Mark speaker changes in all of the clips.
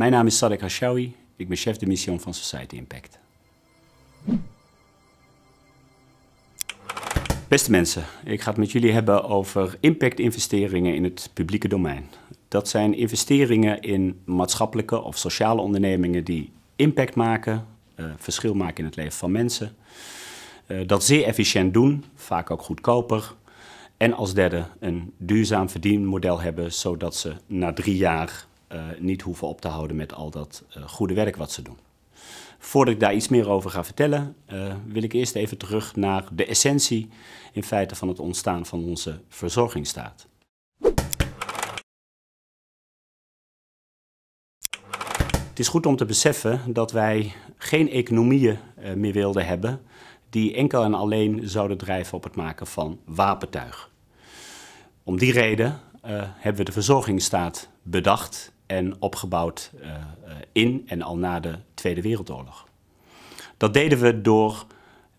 Speaker 1: Mijn naam is Sadek Hashawi. Ik ben chef de mission van Society Impact. Beste mensen, ik ga het met jullie hebben over impactinvesteringen in het publieke domein. Dat zijn investeringen in maatschappelijke of sociale ondernemingen die impact maken, eh, verschil maken in het leven van mensen. Eh, dat zeer efficiënt doen, vaak ook goedkoper. En als derde een duurzaam verdienmodel hebben, zodat ze na drie jaar eh, niet hoeven op te houden met al dat eh, goede werk wat ze doen. Voordat ik daar iets meer over ga vertellen, eh, wil ik eerst even terug naar de essentie in feite van het ontstaan van onze verzorgingsstaat. Het is goed om te beseffen dat wij geen economieën meer wilden hebben die enkel en alleen zouden drijven op het maken van wapentuig. Om die reden hebben we de verzorgingsstaat bedacht en opgebouwd eh, eh, in en al na de Tweede Wereldoorlog. Dat deden we door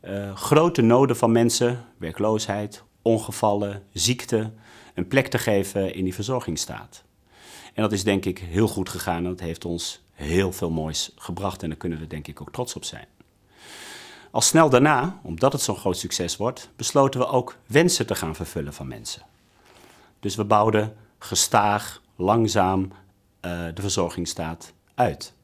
Speaker 1: eh, grote noden van mensen, werkloosheid, ongevallen, ziekte, een plek te geven in die verzorgingsstaat. En dat is denk ik heel goed gegaan en dat heeft ons heel veel moois gebracht en daar kunnen we denk ik ook trots op zijn. Al snel daarna, omdat het zo'n groot succes wordt, besloten we ook wensen te gaan vervullen van mensen. Dus we bouwden gestaag, langzaam eh, de verzorgingsstaat uit.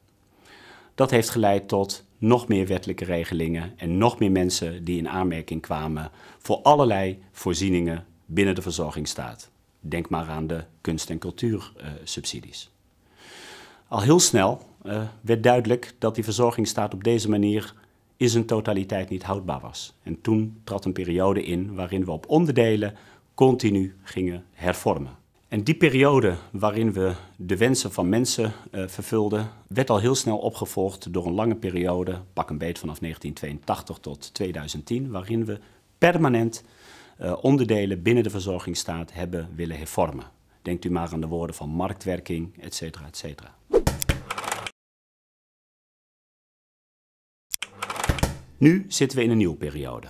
Speaker 1: Dat heeft geleid tot nog meer wettelijke regelingen en nog meer mensen die in aanmerking kwamen voor allerlei voorzieningen binnen de verzorgingsstaat. Denk maar aan de kunst- en cultuursubsidies. Al heel snel eh, werd duidelijk dat die verzorgingsstaat op deze manier in zijn totaliteit niet houdbaar was. En toen trad een periode in waarin we op onderdelen continu gingen hervormen. En die periode waarin we de wensen van mensen eh, vervulden, werd al heel snel opgevolgd door een lange periode, pak een beet vanaf 1982 tot 2010, waarin we permanent eh, onderdelen binnen de verzorgingsstaat hebben willen hervormen. Denkt u maar aan de woorden van marktwerking, et cetera, et cetera. Nu zitten we in een nieuwe periode.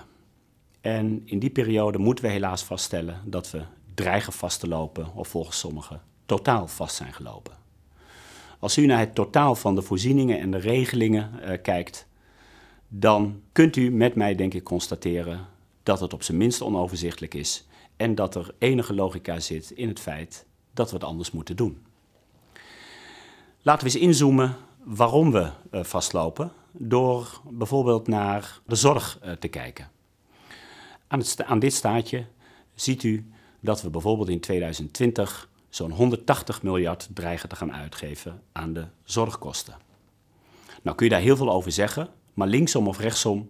Speaker 1: En in die periode moeten we helaas vaststellen dat we dreigen vast te lopen, of volgens sommigen totaal vast zijn gelopen. Als u naar het totaal van de voorzieningen en de regelingen eh, kijkt, dan kunt u met mij denk ik constateren dat het op zijn minst onoverzichtelijk is en dat er enige logica zit in het feit dat we het anders moeten doen. Laten we eens inzoomen waarom we eh, vastlopen door bijvoorbeeld naar de zorg eh, te kijken. Aan, aan dit staatje ziet u dat we bijvoorbeeld in 2020 zo'n 180 miljard dreigen te gaan uitgeven aan de zorgkosten. Nou kun je daar heel veel over zeggen, maar linksom of rechtsom,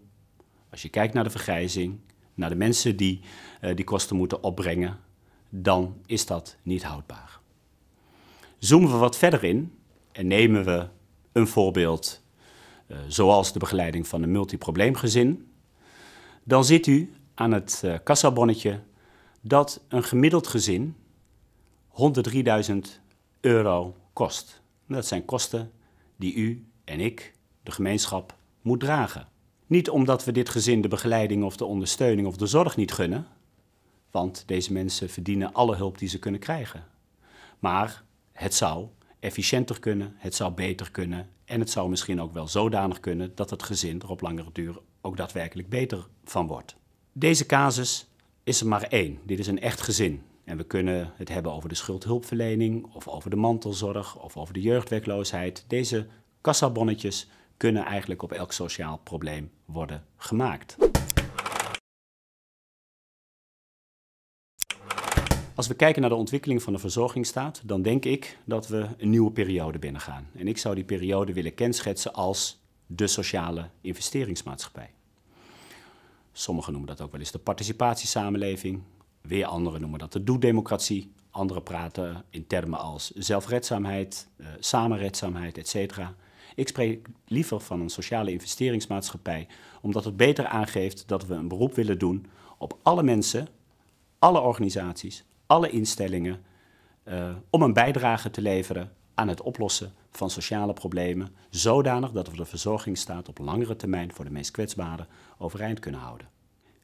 Speaker 1: als je kijkt naar de vergrijzing, naar de mensen die eh, die kosten moeten opbrengen, dan is dat niet houdbaar. Zoomen we wat verder in en nemen we een voorbeeld eh, zoals de begeleiding van een multiprobleemgezin, dan zit u aan het uh, kassabonnetje dat een gemiddeld gezin 103.000 euro kost. Dat zijn kosten die u en ik, de gemeenschap, moet dragen. Niet omdat we dit gezin de begeleiding of de ondersteuning of de zorg niet gunnen, want deze mensen verdienen alle hulp die ze kunnen krijgen. Maar het zou efficiënter kunnen, het zou beter kunnen en het zou misschien ook wel zodanig kunnen dat het gezin er op langere duur ook daadwerkelijk beter van wordt. Deze casus is er maar één. Dit is een echt gezin. En we kunnen het hebben over de schuldhulpverlening, of over de mantelzorg, of over de jeugdwerkloosheid. Deze kassabonnetjes kunnen eigenlijk op elk sociaal probleem worden gemaakt. Als we kijken naar de ontwikkeling van de verzorgingsstaat, dan denk ik dat we een nieuwe periode binnengaan. En ik zou die periode willen kenschetsen als de sociale investeringsmaatschappij. Sommigen noemen dat ook wel eens de participatiesamenleving. Weer anderen noemen dat de doedemocratie. Anderen praten in termen als zelfredzaamheid, eh, samenredzaamheid, etc. Ik spreek liever van een sociale investeringsmaatschappij, omdat het beter aangeeft dat we een beroep willen doen op alle mensen, alle organisaties, alle instellingen, eh, om een bijdrage te leveren aan het oplossen van sociale problemen, zodanig dat we de verzorgingsstaat op langere termijn voor de meest kwetsbaren overeind kunnen houden.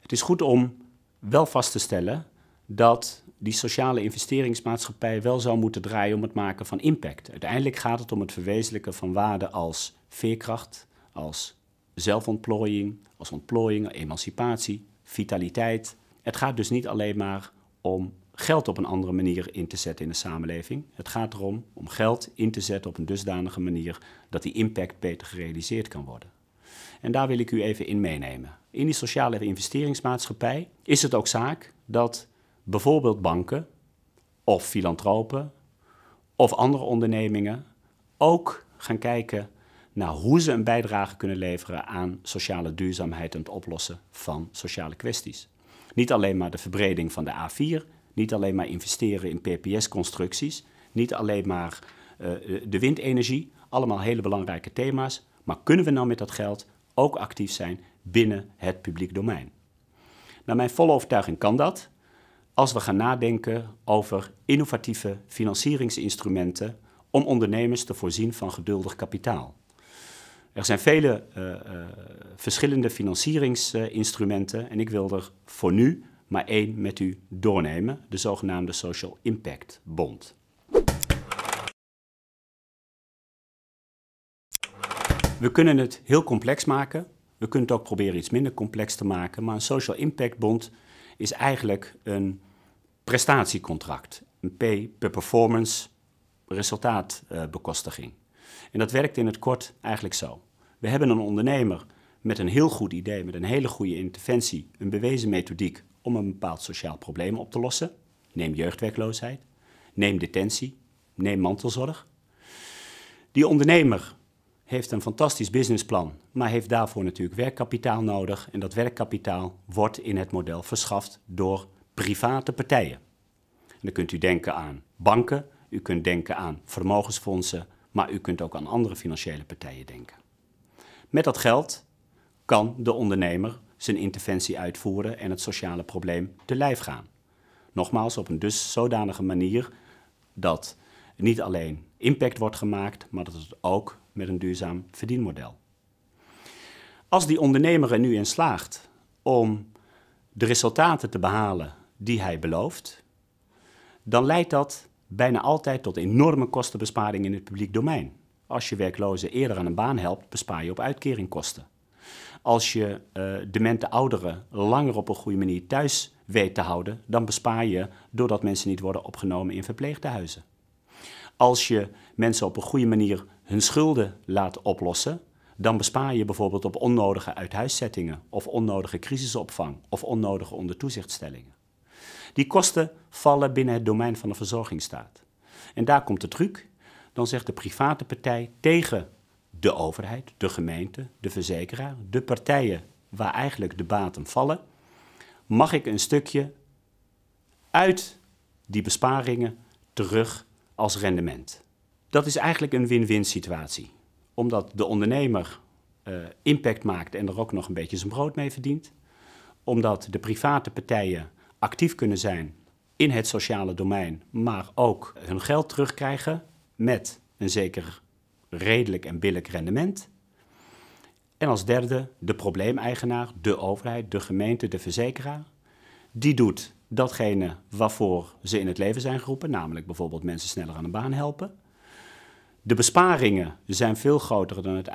Speaker 1: Het is goed om wel vast te stellen dat die sociale investeringsmaatschappij wel zou moeten draaien om het maken van impact. Uiteindelijk gaat het om het verwezenlijken van waarden als veerkracht, als zelfontplooiing, als ontplooiing, emancipatie, vitaliteit. Het gaat dus niet alleen maar om geld op een andere manier in te zetten in de samenleving. Het gaat erom om geld in te zetten op een dusdanige manier dat die impact beter gerealiseerd kan worden. En daar wil ik u even in meenemen. In die sociale investeringsmaatschappij is het ook zaak dat bijvoorbeeld banken of filantropen of andere ondernemingen ook gaan kijken naar hoe ze een bijdrage kunnen leveren aan sociale duurzaamheid en het oplossen van sociale kwesties. Niet alleen maar de verbreding van de A4, niet alleen maar investeren in PPS-constructies, niet alleen maar eh, eh, de windenergie, allemaal hele belangrijke thema's. Maar kunnen we nou met dat geld ook actief zijn binnen het publiek domein? Naar mijn volle overtuiging kan dat als we gaan nadenken over innovatieve financieringsinstrumenten om ondernemers te voorzien van geduldig kapitaal. Er zijn vele eh, verschillende financieringsinstrumenten en ik wil er voor nu maar één met u doornemen, de zogenaamde Social Impact Bond. We kunnen het heel complex maken. We kunnen het ook proberen iets minder complex te maken. Maar een Social Impact Bond is eigenlijk een prestatiecontract. Een pay per performance resultaatbekostiging. En dat werkt in het kort eigenlijk zo. We hebben een ondernemer met een heel goed idee, met een hele goede interventie, een bewezen methodiek om een bepaald sociaal probleem op te lossen. Neem jeugdwerkloosheid, neem detentie, neem mantelzorg. Die ondernemer heeft een fantastisch businessplan, maar heeft daarvoor natuurlijk werkkapitaal nodig. En dat werkkapitaal wordt in het model verschaft door private partijen. dan kunt u denken aan banken, u kunt denken aan vermogensfondsen, maar u kunt ook aan andere financiële partijen denken. Met dat geld kan de ondernemer zijn interventie uitvoeren en het sociale probleem te lijf gaan. Nogmaals, op een dus zodanige manier dat niet alleen impact wordt gemaakt, maar dat het ook met een duurzaam verdienmodel. Als die ondernemer er nu in slaagt om de resultaten te behalen die hij belooft, dan leidt dat bijna altijd tot enorme kostenbesparing in het publiek domein. Als je werklozen eerder aan een baan helpt, bespaar je op uitkeringkosten. Als je uh, demente ouderen langer op een goede manier thuis weet te houden, dan bespaar je doordat mensen niet worden opgenomen in verpleegtehuizen. Als je mensen op een goede manier hun schulden laat oplossen, dan bespaar je bijvoorbeeld op onnodige uithuiszettingen of onnodige crisisopvang of onnodige ondertoezichtstellingen. Die kosten vallen binnen het domein van de verzorgingsstaat. En daar komt de truc. Dan zegt de private partij tegen de overheid, de gemeente, de verzekeraar, de partijen waar eigenlijk de baten vallen, mag ik een stukje uit die besparingen terug als rendement. Dat is eigenlijk een win-win situatie, omdat de ondernemer eh, impact maakt en er ook nog een beetje zijn brood mee verdient, omdat de private partijen actief kunnen zijn in het sociale domein, maar ook hun geld terugkrijgen met een zeker redelijk en billijk rendement. En als derde de probleemeigenaar, de overheid, de gemeente, de verzekeraar. Die doet datgene waarvoor ze in het leven zijn geroepen, namelijk bijvoorbeeld mensen sneller aan de baan helpen. De besparingen zijn veel groter dan het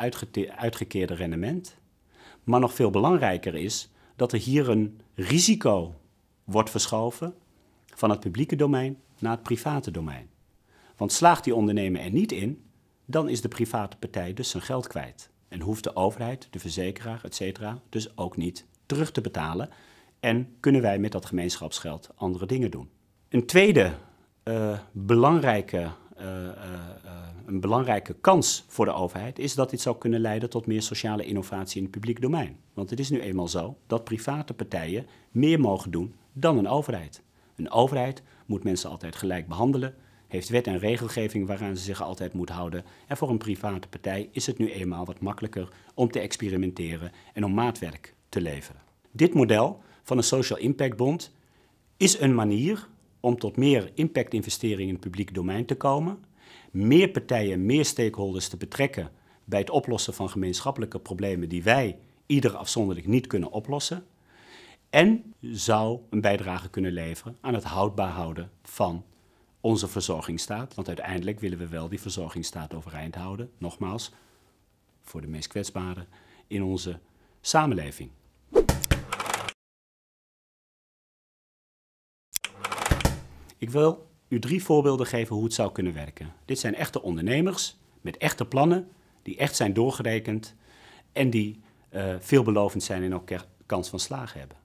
Speaker 1: uitgekeerde rendement. Maar nog veel belangrijker is dat er hier een risico wordt verschoven van het publieke domein naar het private domein. Want slaagt die ondernemer er niet in, dan is de private partij dus zijn geld kwijt. En hoeft de overheid, de verzekeraar, etc. dus ook niet terug te betalen. En kunnen wij met dat gemeenschapsgeld andere dingen doen. Een tweede eh, belangrijke eh, eh, een belangrijke kans voor de overheid is dat dit zou kunnen leiden tot meer sociale innovatie in het publiek domein. Want het is nu eenmaal zo dat private partijen meer mogen doen dan een overheid. Een overheid moet mensen altijd gelijk behandelen, heeft wet en regelgeving waaraan ze zich altijd moet houden. En voor een private partij is het nu eenmaal wat makkelijker om te experimenteren en om maatwerk te leveren. Dit model van een Social Impact Bond is een manier om tot meer impactinvesteringen in het publiek domein te komen, meer partijen, meer stakeholders te betrekken bij het oplossen van gemeenschappelijke problemen die wij ieder afzonderlijk niet kunnen oplossen en zou een bijdrage kunnen leveren aan het houdbaar houden van onze verzorgingsstaat. Want uiteindelijk willen we wel die verzorgingsstaat overeind houden. Nogmaals, voor de meest kwetsbaren in onze samenleving. Ik wil u drie voorbeelden geven hoe het zou kunnen werken. Dit zijn echte ondernemers met echte plannen, die echt zijn doorgerekend en die eh, veelbelovend zijn en ook kans van slagen hebben.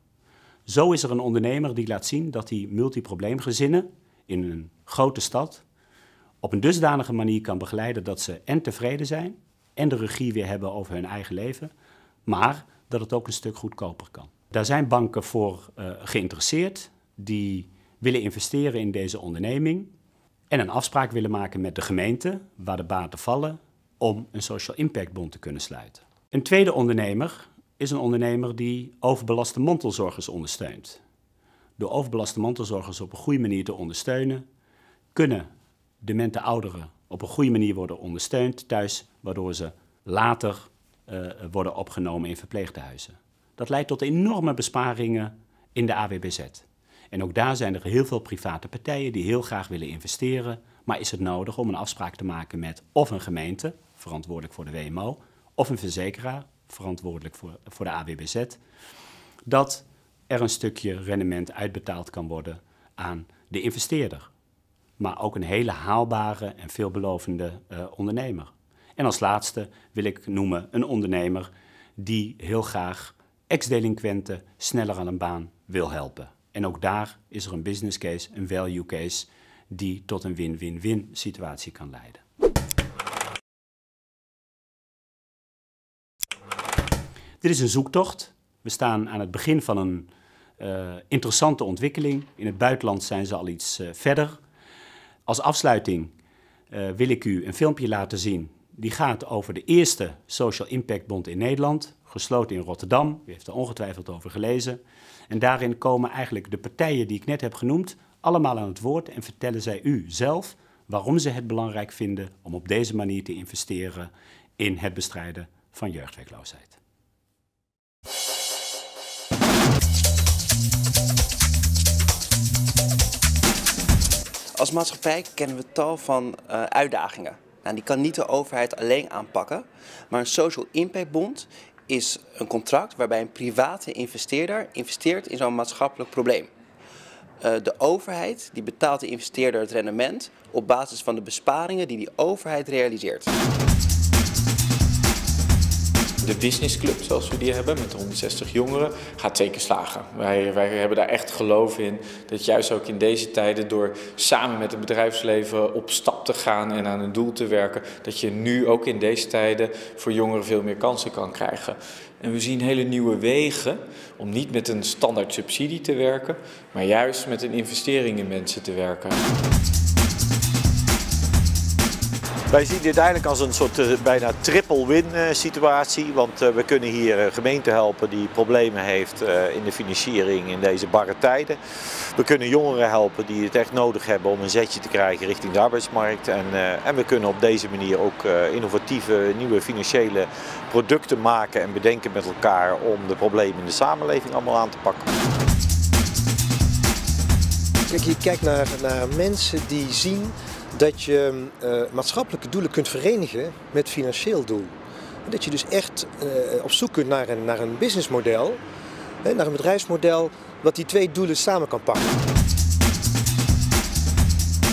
Speaker 1: Zo is er een ondernemer die laat zien dat hij multiprobleemgezinnen in een grote stad op een dusdanige manier kan begeleiden dat ze en tevreden zijn en de regie weer hebben over hun eigen leven, maar dat het ook een stuk goedkoper kan. Daar zijn banken voor eh, geïnteresseerd die willen investeren in deze onderneming en een afspraak willen maken met de gemeente waar de baten vallen om een social impact bond te kunnen sluiten. Een tweede ondernemer is een ondernemer die overbelaste mantelzorgers ondersteunt door overbelaste mantelzorgers op een goede manier te ondersteunen, kunnen demente ouderen op een goede manier worden ondersteund thuis, waardoor ze later eh, worden opgenomen in verpleeghuizen. Dat leidt tot enorme besparingen in de AWBZ. En ook daar zijn er heel veel private partijen die heel graag willen investeren. Maar is het nodig om een afspraak te maken met of een gemeente, verantwoordelijk voor de WMO, of een verzekeraar, verantwoordelijk voor, voor de AWBZ, dat een stukje rendement uitbetaald kan worden aan de investeerder. Maar ook een hele haalbare en veelbelovende eh, ondernemer. En als laatste wil ik noemen een ondernemer die heel graag ex-delinquenten sneller aan een baan wil helpen. En ook daar is er een business case, een value case, die tot een win-win-win situatie kan leiden. Dit is een zoektocht. We staan aan het begin van een eh, interessante ontwikkeling. In het buitenland zijn ze al iets eh, verder. Als afsluiting eh, wil ik u een filmpje laten zien. Die gaat over de eerste Social Impact Bond in Nederland, gesloten in Rotterdam. U heeft er ongetwijfeld over gelezen. En daarin komen eigenlijk de partijen die ik net heb genoemd allemaal aan het woord en vertellen zij u zelf waarom ze het belangrijk vinden om op deze manier te investeren in het bestrijden van jeugdwerkloosheid. Als maatschappij kennen we tal van eh, uitdagingen. Nou, die kan niet de overheid alleen aanpakken, maar een social impact bond is een contract waarbij een private investeerder investeert in zo'n maatschappelijk probleem. Eh, de overheid die betaalt de investeerder het rendement op basis van de besparingen die die overheid realiseert. De businessclub, zoals we die hebben, met 160 jongeren, gaat zeker slagen. Wij, wij hebben daar echt geloof in dat juist ook in deze tijden door samen met het bedrijfsleven op stap te gaan en aan een doel te werken, dat je nu ook in deze tijden voor jongeren veel meer kansen kan krijgen. En we zien hele nieuwe wegen om niet met een standaard subsidie te werken, maar juist met een investering in mensen te werken. Wij zien dit eigenlijk als een soort eh, bijna triple win eh, situatie. Want eh, we kunnen hier gemeente helpen die problemen heeft in de financiering in deze barre tijden. We kunnen jongeren helpen die het echt nodig hebben om een zetje te krijgen richting de arbeidsmarkt. En, en we kunnen op deze manier ook innovatieve nieuwe financiële producten maken en bedenken met elkaar om de problemen in de samenleving allemaal aan te pakken. Kijk, je kijkt naar, naar mensen die zien dat je eh, maatschappelijke doelen kunt verenigen met financieel doel. dat je dus echt eh, op zoek kunt naar een, naar een businessmodel, hè, naar een bedrijfsmodel wat die twee doelen samen kan pakken.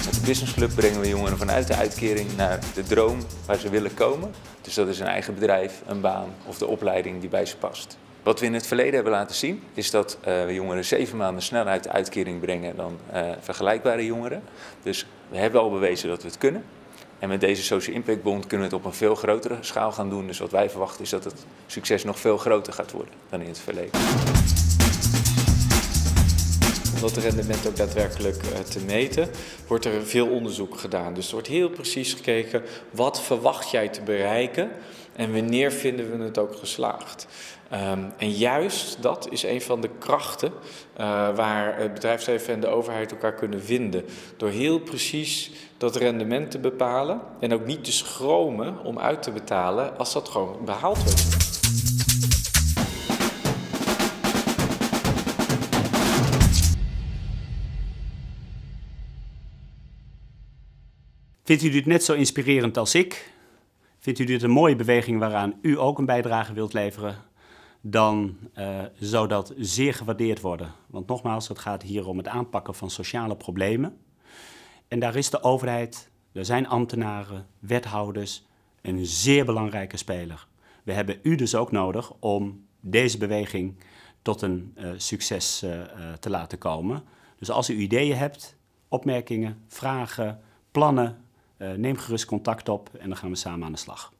Speaker 1: Op de Business Club brengen we jongeren vanuit de uitkering naar de droom waar ze willen komen. Dus dat is een eigen bedrijf, een baan of de opleiding die bij ze past. Wat we in het verleden hebben laten zien, is dat eh, we jongeren zeven maanden sneller uit de uitkering brengen dan eh, vergelijkbare jongeren. Dus we hebben al bewezen dat we het kunnen. En met deze Social Impact Bond kunnen we het op een veel grotere schaal gaan doen. Dus wat wij verwachten is dat het succes nog veel groter gaat worden dan in het verleden. Om dat rendement ook daadwerkelijk eh, te meten, wordt er veel onderzoek gedaan. Dus er wordt heel precies gekeken, wat verwacht jij te bereiken en wanneer vinden we het ook geslaagd. Ehm, en juist dat is een van de krachten eh, waar het bedrijfsleven en de overheid elkaar kunnen vinden. Door heel precies dat rendement te bepalen en ook niet te schromen om uit te betalen als dat gewoon behaald wordt. Vindt u dit net zo inspirerend als ik? Vindt u dit een mooie beweging waaraan u ook een bijdrage wilt leveren? dan eh, zou dat zeer gewaardeerd worden. Want nogmaals, het gaat hier om het aanpakken van sociale problemen. En daar is de overheid, daar zijn ambtenaren, wethouders, een zeer belangrijke speler. We hebben u dus ook nodig om deze beweging tot een eh, succes eh, te laten komen. Dus als u ideeën hebt, opmerkingen, vragen, plannen, neem gerust contact op en dan gaan we samen aan de slag.